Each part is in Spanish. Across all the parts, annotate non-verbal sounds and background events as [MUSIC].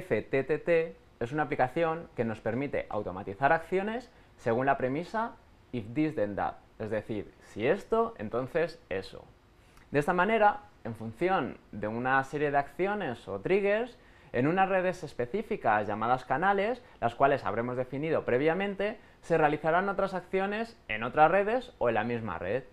FTTT es una aplicación que nos permite automatizar acciones según la premisa if this then that, es decir, si esto, entonces eso. De esta manera, en función de una serie de acciones o triggers, en unas redes específicas llamadas canales, las cuales habremos definido previamente, se realizarán otras acciones en otras redes o en la misma red.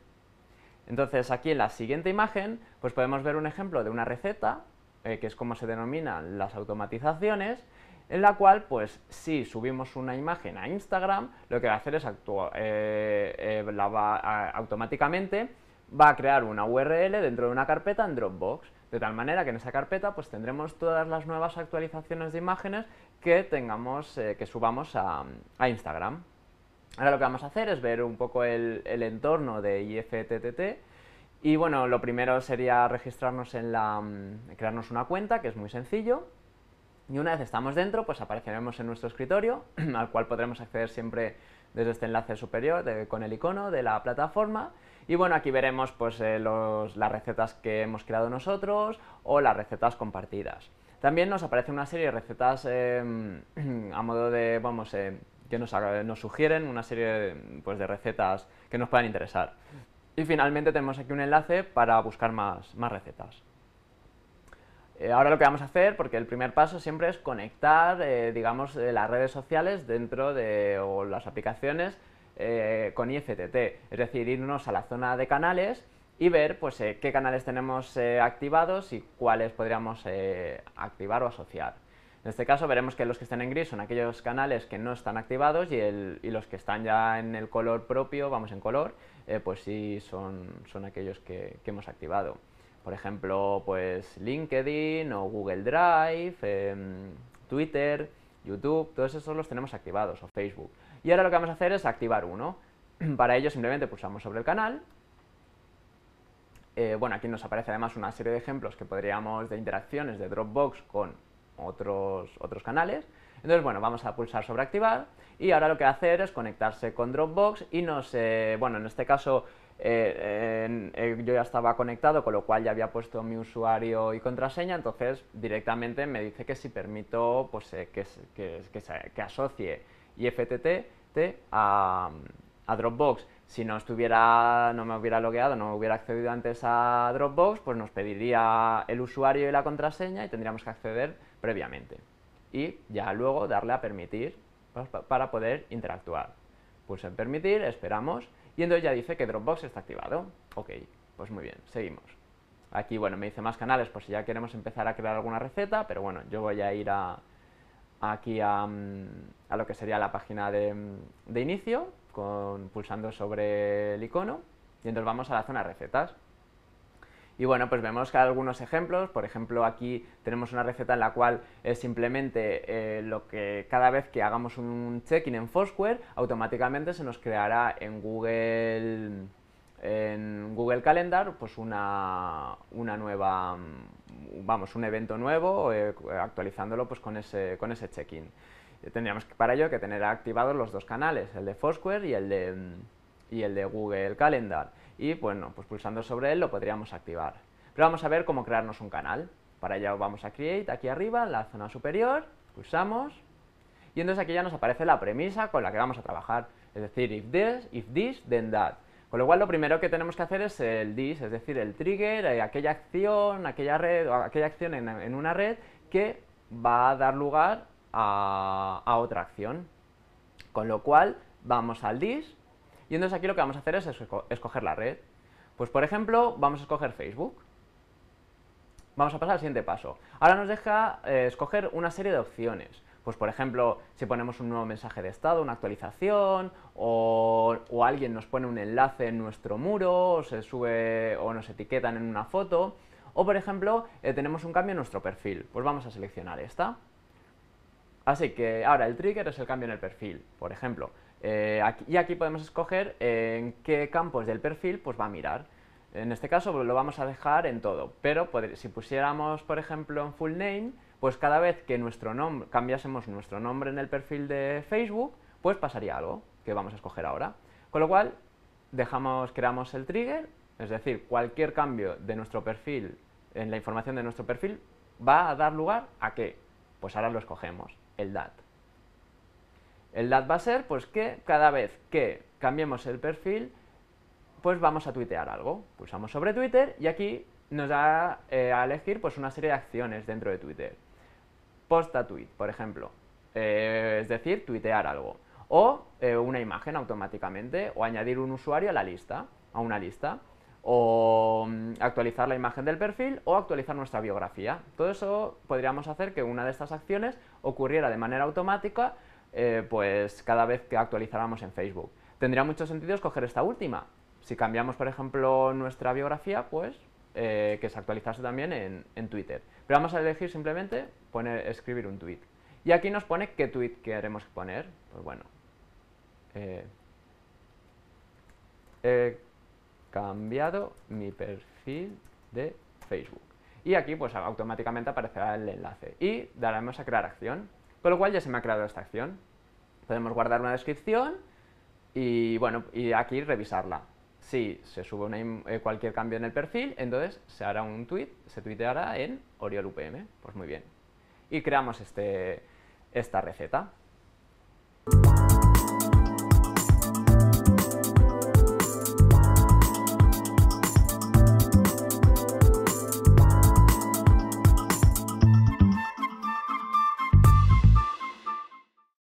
Entonces aquí en la siguiente imagen pues podemos ver un ejemplo de una receta eh, que es como se denominan las automatizaciones, en la cual, pues, si subimos una imagen a Instagram, lo que va a hacer es eh, eh, automáticamente va a crear una URL dentro de una carpeta en Dropbox, de tal manera que en esa carpeta pues tendremos todas las nuevas actualizaciones de imágenes que tengamos, que subamos a, Instagram. Ahora lo que vamos a hacer es ver un poco el entorno de IFTTT, y bueno, lo primero sería registrarnos en la... Mm, crearnos una cuenta, que es muy sencillo. Y una vez estamos dentro, pues apareceremos en nuestro escritorio, [CLEARS THROAT] al cual podremos acceder siempre desde este enlace superior con el icono de la plataforma. Y bueno, aquí veremos pues, eh, las recetas que hemos creado nosotros o las recetas compartidas. También nos aparece una serie de recetas em, [CLEARS THROAT] a modo de, vamos, eh, que nos, eh, nos, sugieren una serie pues, de recetas que nos puedan interesar. Y finalmente tenemos aquí un enlace para buscar más, recetas. Eh, ahora lo que vamos a hacer, porque el primer paso siempre es conectar, eh, digamos, eh, las redes sociales dentro de o las aplicaciones con IFTT, es decir, irnos a la zona de canales y ver pues, qué canales tenemos activados y cuáles podríamos activar o asociar. En este caso veremos que los que están en gris son aquellos canales que no están activados y, los que están ya en el color propio, vamos en color, eh, pues sí son, son aquellos que, hemos activado. Por ejemplo, pues LinkedIn o Google Drive, em, Twitter, YouTube, todos esos los tenemos activados, o Facebook. Y ahora lo que vamos a hacer es activar uno. [CLEARS THROAT] Para ello simplemente pulsamos sobre el canal. Eh, bueno, aquí nos aparece además una serie de ejemplos que podríamos, de interacciones de Dropbox con otros, otros canales. Entonces, bueno, vamos a pulsar sobre activar y ahora lo que hacer es conectarse con Dropbox y nos, bueno, en este caso eh, eh, yo ya estaba conectado, con lo cual ya había puesto mi usuario y contraseña, entonces directamente me dice que si permito pues, eh, que, que, que, asocie IFTT a, Dropbox. Si no, estuviera, no me hubiera logueado, no hubiera accedido antes a Dropbox, pues nos pediría el usuario y la contraseña y tendríamos que acceder previamente y ya luego darle a permitir pues, para poder interactuar. Pulso en permitir, esperamos y entonces ya dice que Dropbox está activado. Ok, pues muy bien, seguimos. Aquí, bueno, me dice más canales por si ya queremos empezar a crear alguna receta, pero bueno, yo voy a ir a, aquí a, mm, lo que sería la página de, mm, de inicio, con, pulsando sobre el icono, y entonces vamos a la zona recetas. Y bueno, pues vemos que algunos ejemplos, por ejemplo aquí tenemos una receta en la cual es simplemente eh, lo que cada vez que hagamos un check-in en Foursquare, automáticamente se nos creará en Google en Google Calendar pues una, nueva, vamos, un evento nuevo, eh, actualizándolo pues con ese, con ese check-in. Tendríamos para ello que tener activados los dos canales, el de Foursquare y el de y el de Google Calendar. Y bueno, pues pulsando sobre él lo podríamos activar. Pero vamos a ver cómo crearnos un canal. Para ello vamos a Create aquí arriba, en la zona superior, pulsamos. Y entonces aquí ya nos aparece la premisa con la que vamos a trabajar. Es decir, if this, if this, then that. Con lo cual lo primero que tenemos que hacer es el this, es decir, el trigger, eh, aquella acción, aquella red, aquella acción en, una red que va a dar lugar a, a otra acción. Con lo cual vamos al this y entonces aquí lo que vamos a hacer es escoger la red. Pues por ejemplo, vamos a escoger Facebook. Vamos a pasar al siguiente paso. Ahora nos deja eh, escoger una serie de opciones. Pues por ejemplo, si ponemos un nuevo mensaje de estado, una actualización, o, alguien nos pone un enlace en nuestro muro, o se sube o nos etiquetan en una foto, o por ejemplo, eh, tenemos un cambio en nuestro perfil, pues vamos a seleccionar esta. Así que ahora el trigger es el cambio en el perfil, por ejemplo. Eh, y aquí podemos escoger eh, en qué campos del perfil pues, va a mirar. En este caso pues, lo vamos a dejar en todo, pero pues, si pusiéramos, por ejemplo, en full name, pues cada vez que nuestro nombre, cambiásemos nuestro nombre en el perfil de Facebook, pues pasaría algo que vamos a escoger ahora. Con lo cual, dejamos, creamos el trigger, es decir, cualquier cambio de nuestro perfil, en la información de nuestro perfil, va a dar lugar a qué? Pues ahora lo escogemos, el DAT. El DAD va a ser pues que cada vez que cambiemos el perfil, pues vamos a tuitear algo. Pulsamos sobre Twitter y aquí nos da eh, a elegir pues una serie de acciones dentro de Twitter. posta tweet, por ejemplo, eh, es decir, tuitear algo. O eh, una imagen automáticamente, o añadir un usuario a la lista, a una lista. O mm, actualizar la imagen del perfil o actualizar nuestra biografía. Todo eso podríamos hacer que una de estas acciones ocurriera de manera automática eh, pues cada vez que actualizáramos en Facebook. Tendría mucho sentido escoger esta última. Si cambiamos, por ejemplo, nuestra biografía, pues eh, que se actualizase también en, Twitter. Pero vamos a elegir simplemente poner, escribir un tweet. Y aquí nos pone qué tweet queremos poner. Pues bueno. Eh, he cambiado mi perfil de Facebook. Y aquí pues automáticamente aparecerá el enlace. Y daremos a crear acción. Con lo cual ya se me ha creado esta acción. Podemos guardar una descripción y, bueno, y aquí revisarla. Si se sube eh, cualquier cambio en el perfil, entonces se hará un tweet, se tuiteará en Oriol UPM. Pues muy bien. Y creamos este, esta receta.